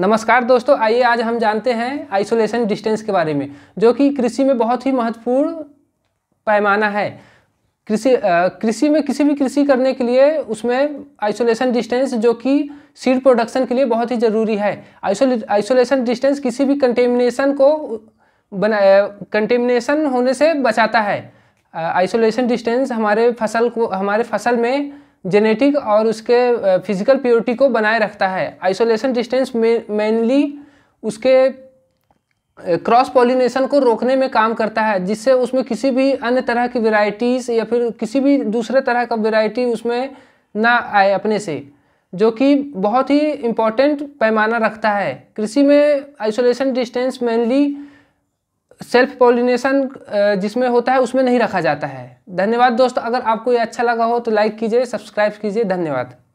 नमस्कार दोस्तों आइए आज हम जानते हैं आइसोलेशन डिस्टेंस के बारे में जो कि कृषि में बहुत ही महत्वपूर्ण पैमाना है कृषि कृषि में किसी भी कृषि करने के लिए उसमें आइसोलेशन डिस्टेंस जो कि सीड प्रोडक्शन के लिए बहुत ही ज़रूरी है आइसोले आइसोलेशन डिस्टेंस किसी भी कंटेमिनेशन को बना कंटेमिनेशन होने से बचाता है आइसोलेशन डिस्टेंस हमारे फसल को हमारे फसल में जेनेटिक और उसके फिजिकल प्योरिटी को बनाए रखता है आइसोलेशन डिस्टेंस मेनली उसके क्रॉस पॉलिनेशन को रोकने में काम करता है जिससे उसमें किसी भी अन्य तरह की वेराइटीज़ या फिर किसी भी दूसरे तरह का वेराइटी उसमें ना आए अपने से जो कि बहुत ही इम्पॉर्टेंट पैमाना रखता है कृषि में isolation distance mainly self pollination जिसमें होता है उसमें नहीं रखा जाता है धन्यवाद दोस्तों अगर आपको ये अच्छा लगा हो तो लाइक कीजिए सब्सक्राइब कीजिए धन्यवाद